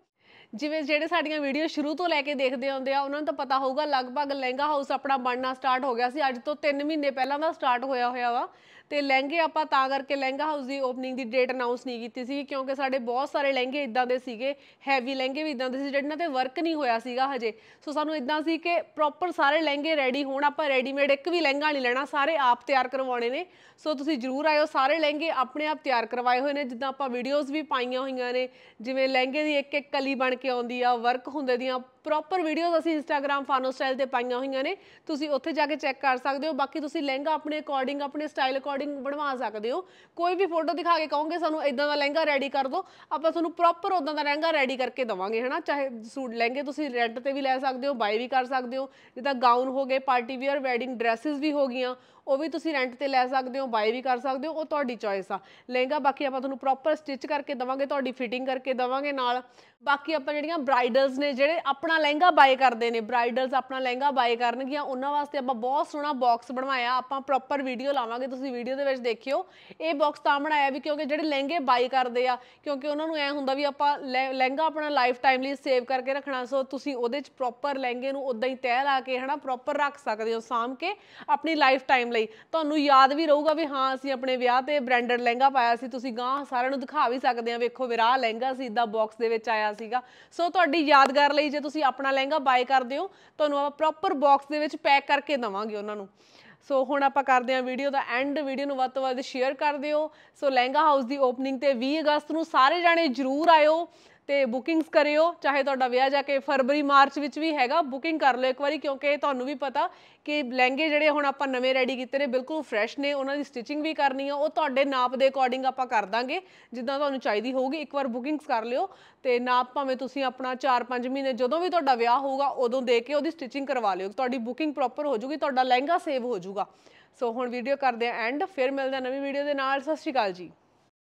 ਜਿਵੇਂ ਜਿਹੜੇ ਸਾਡੀਆਂ ਵੀਡੀਓ ਸ਼ੁਰੂ ਤੋਂ ਲੈ ਕੇ ਦੇਖਦੇ ਆਉਂਦੇ ਆ ਉਹਨਾਂ ਨੂੰ ਤਾਂ ਪਤਾ ਹੋਊਗਾ ਲਗਭਗ ਲਹਿੰਗਾ ਹਾਊਸ ਆਪਣਾ ਬਣਨਾ ਸਟਾਰਟ ਹੋ ਗਿਆ ਸੀ ਅੱਜ ਤੋਂ 3 ਮਹੀਨੇ ਪਹਿਲਾਂ ਦਾ ਸਟਾਰਟ ਹੋਇਆ ਹੋਇਆ ਵਾ ਤੇ ਲਹਿੰਗੇ ਆਪਾਂ ਤਾਂ ਕਰਕੇ ਲਹਿੰਗਾ ਹਾਊਸ ਦੀ ਓਪਨਿੰਗ ਦੀ ਡੇਟ ਅਨਾਉਂਸ ਨਹੀਂ ਕੀਤੀ ਸੀ ਕਿਉਂਕਿ ਸਾਡੇ ਬਹੁਤ ਸਾਰੇ ਲਹਿੰਗੇ ਇਦਾਂ ਦੇ ਸੀਗੇ ਹੈਵੀ ਲਹਿੰਗੇ ਵੀ ਇਦਾਂ ਦੇ ਸੀ ਜਿਹਨਾਂ ਤੇ ਵਰਕ ਨਹੀਂ ਹੋਇਆ ਸੀਗਾ ਹਜੇ ਸੋ ਸਾਨੂੰ ਇਦਾਂ ਸੀ ਕਿ ਪ੍ਰੋਪਰ ਸਾਰੇ ਲਹਿੰਗੇ ਰੈਡੀ ਹੋਣ ਆਪਾਂ ਰੈਡੀਮੇਡ ਇੱਕ ਵੀ ਲਹਿੰਗਾ ਨਹੀਂ ਲੈਣਾ ਸਾਰੇ ਆਪ ਤਿਆਰ ਕਰਵਾਉਣੇ ਨੇ ਸੋ ਤੁਸੀਂ ਜਰੂਰ ਆਇਓ ਸਾਰੇ ਲਹਿੰਗੇ ਆਪਣੇ ਆਪ ਤਿਆਰ ਕਰਵਾਏ ਹੋਏ ਨੇ ਜਿੱਦਾਂ ਆਪਾਂ ਵੀਡੀਓਜ਼ ਵੀ ਪਾਈਆਂ ਹੋਈਆਂ ਨੇ ਜਿਵੇਂ ਲਹਿੰਗੇ ਦੀ ਇੱਕ ਇੱਕ ਕਲੀ ਬਣ ਕੇ ਆਉਂਦੀ ਆ ਵਰਕ ਹੁੰਦੇ ਦੀਆਂ ਪ੍ਰੋਪਰ ਵੀਡੀਓਜ਼ ਅਸੀਂ ਇੰਸਟਾਗ੍ਰam ਫਾਨੋ ਸਟਾਈਲ ਤੇ ਪਾਈਆਂ ਹੋਈਆਂ ਨੇ ਤੁਸੀਂ ਉੱਥੇ ਜਾ ਕੇ ਚੈੱਕ ਕਰ ਸਕਦੇ ਹੋ ਬਾਕੀ ਤੁਸੀਂ ਲਹਿੰਗਾ ਆਪਣੇ ਅਕੋਰਡਿੰਗ ਆਪਣੇ ਸਟਾਈਲ ਅਕੋਰਡਿੰਗ ਅਕੋਰਡਿੰਗ ਬਣਵਾ ਸਕਦੇ ਹੋ ਕੋਈ ਵੀ ਫੋਟੋ ਦਿਖਾ ਕੇ ਕਹੋਗੇ ਸਾਨੂੰ ਇਦਾਂ ਦਾ ਲਹਿੰਗਾ ਰੈਡੀ ਕਰ ਦਿਓ ਆਪਾਂ ਤੁਹਾਨੂੰ ਪ੍ਰੋਪਰ ਉਦਾਂ ਦਾ ਲਹਿੰਗਾ ਰੈਡੀ ਕਰਕੇ ਦਵਾਂਗੇ ਹਨਾ ਚਾਹੇ ਸੂਟ ਲਹਿੰਗੇ ਤੁਸੀਂ ਰੈਂਟ ਤੇ ਵੀ ਲੈ ਸਕਦੇ ਹੋ ਬਾਈ ਵੀ ਕਰ ਸਕਦੇ ਹੋ ਜਿੱਦਾਂ ਗਾਊਨ ਹੋ ਗਏ ਪਾਰਟੀ ਵੇਅਰ ਵੈਡਿੰਗ ਡਰੈਸਸ ਵੀ ਹੋ ਗਈਆਂ ਉਹ ਵੀ ਤੁਸੀਂ ਰੈਂਟ ਤੇ ਲੈ ਸਕਦੇ ਹੋ ਬਾਈ ਵੀ ਕਰ ਸਕਦੇ ਹੋ ਉਹ ਤੁਹਾਡੀ ਚੋਇਸ ਆ ਲਹਿੰਗਾ ਬਾਕੀ ਆਪਾਂ ਤੁਹਾਨੂੰ ਪ੍ਰੋਪਰ ਸਟਿਚ ਕਰਕੇ ਦਵਾਂਗੇ ਤੁਹਾਡੀ ਫਿਟਿੰਗ ਕਰਕੇ ਦਵਾਂਗੇ ਨਾਲ ਬਾਕੀ ਆਪਾਂ ਜਿਹੜੀਆਂ ਬ੍ਰਾਈਡਲਸ ਨੇ ਜਿਹੜੇ ਆਪਣਾ ਲਹਿੰਗਾ ਬਾਈ ਕਰਦੇ ਨੇ ਬ੍ਰਾਈਡਲਸ ਆਪਣਾ ਲਹਿੰਗਾ ਬਾਈ ਕਰਨਗੀਆਂ ਉਹਨਾਂ ਵਾਸਤੇ ਆਪਾਂ ਬਹੁਤ ਸੋਹਣਾ ਬਾਕਸ ਬਣਵਾਇਆ ਆਪਾਂ ਪ੍ਰੋਪਰ ਵੀਡੀਓ ਲਾਵਾਂਗੇ ਤੁਸੀਂ ਵੀਡੀਓ ਦੇ ਵਿੱਚ ਦੇਖਿਓ ਇਹ ਬਾਕਸ ਤਾਂ ਬਣਾਇਆ ਵੀ ਕਿਉਂਕਿ ਜਿਹੜੇ ਲਹਿੰਗੇ ਬਾਈ ਕਰਦੇ ਆ ਕਿਉਂਕਿ ਉਹਨਾਂ ਨੂੰ ਐ ਹੁੰਦਾ ਵੀ ਆਪਾਂ ਲਹਿੰਗਾ ਆਪਣਾ ਲਾਈਫ ਟਾਈਮ ਲਈ ਸੇਵ ਕਰਕੇ ਰੱਖਣਾ ਸੋ ਤੁਸੀਂ ਉਹਦੇ ਚ ਪ੍ਰੋਪਰ ਲਹਿੰਗੇ ਨੂੰ ਉਦਾਂ ਹੀ ਤਹਿ ਲਾ ਕੇ ਹਨਾ ਪ੍ਰੋਪਰ ਰੱਖ ਸਕਦੇ ਹੋ ਸਾਮ ਕੇ ਆਪਣੀ ਲਾਈਫ ਟਾਈਮ ਲਈ ਤੁਹਾਨੂੰ ਯਾਦ ਵੀ ਰਹੂਗਾ ਵੀ ਹਾਂ ਅਸੀਂ ਆਪਣੇ ਵਿਆਹ ਤੇ ਬ੍ਰਾਂਡਡ ਲਹਿੰਗਾ ਪਾਇਆ ਸੀ ਤੁਸੀਂ ਗਾਂ ਸਾਰਿਆਂ ਨੂੰ ਦਿਖਾ ਵੀ ਸਕਦੇ ਆ ਵੇਖੋ ਵਿਰਾਹ ਲਹਿੰਗਾ ਸੀ ਇਦਾਂ ਬਾਕਸ ਦੇ ਵਿੱਚ ਆਇਆ ਸੀਗਾ ਸੋ ਤੁਹਾਡੀ ਯਾਦਗਾਰ ਲਈ ਜੇ ਤੁਸੀਂ ਆਪਣਾ ਲਹਿੰਗਾ ਬਾਏ ਕਰਦੇ ਹੋ ਤੁਹਾਨੂੰ ਆਪਾਂ ਪ੍ਰੋਪਰ ਬਾਕਸ ਦੇ ਵਿੱਚ ਪੈਕ ਕਰਕੇ ਦਵਾਂਗੇ ਉਹਨਾਂ ਨੂੰ ਸੋ ਹੁਣ ਆਪਾਂ ਕਰਦੇ ਆ ਵੀਡੀਓ ਦਾ ਐਂਡ ਵੀਡੀਓ ਨੂੰ ਵੱਧ ਤੋਂ ਵੱਧ ਸ਼ੇਅਰ ਕਰ ਦਿਓ ਸੋ ਲਹਿੰਗਾ ਹਾਊਸ ਦੀ ਓਪਨਿੰਗ ਤੇ 20 ਅਗਸਤ ਨੂੰ ਸਾਰੇ ਜਾਣੇ ਜਰੂਰ ਆਇਓ ਤੇ ਬੁਕਿੰਗਸ ਕਰਿਓ ਚਾਹੇ ਤੁਹਾਡਾ ਵਿਆਹ ਜਾ ਕੇ ਫਰਵਰੀ ਮਾਰਚ ਵਿੱਚ ਵੀ ਹੈਗਾ ਬੁਕਿੰਗ ਕਰ ਲਓ ਇੱਕ ਵਾਰੀ ਕਿਉਂਕਿ ਤੁਹਾਨੂੰ ਵੀ ਪਤਾ ਕਿ ਲਹਿੰਗੇ ਜਿਹੜੇ ਹੁਣ ਆਪਾਂ ਨਵੇਂ ਰੈਡੀ ਕੀਤੇ ਨੇ ਬਿਲਕੁਲ ਫਰੈਸ਼ ਨੇ ਉਹਨਾਂ ਦੀ ਸਟਿਚਿੰਗ ਵੀ ਕਰਨੀ ਆ ਉਹ ਤੁਹਾਡੇ ਨਾਪ ਦੇ ਅਕੋਰਡਿੰਗ ਆਪਾਂ ਕਰ ਦਾਂਗੇ ਜਿੱਦਾਂ ਤੁਹਾਨੂੰ ਚਾਹੀਦੀ ਹੋਊਗੀ ਇੱਕ ਵਾਰ ਬੁਕਿੰਗਸ ਕਰ ਲਿਓ ਤੇ ਨਾਪ ਭਾਵੇਂ ਤੁਸੀਂ ਆਪਣਾ 4-5 ਮਹੀਨੇ ਜਦੋਂ ਵੀ ਤੁਹਾਡਾ ਵਿਆਹ ਹੋਊਗਾ ਉਦੋਂ ਦੇ ਕੇ ਉਹਦੀ ਸਟਿਚਿੰਗ ਕਰਵਾ ਲਿਓ ਤੁਹਾਡੀ ਬੁਕਿੰਗ ਪ੍ਰੋਪਰ ਹੋ ਜੂਗੀ ਤੁਹਾਡਾ ਲਹਿੰਗਾ ਸੇਵ ਹੋ ਜੂਗਾ ਸੋ ਹੁਣ ਵੀਡੀਓ ਕਰਦੇ ਆ ਐਂਡ ਫਿਰ ਮਿਲਦੇ ਆ ਨਵੀਂ ਵੀਡੀਓ ਦੇ ਨਾਲ ਸਤਿ ਸ਼੍ਰੀ ਅਕਾਲ ਜੀ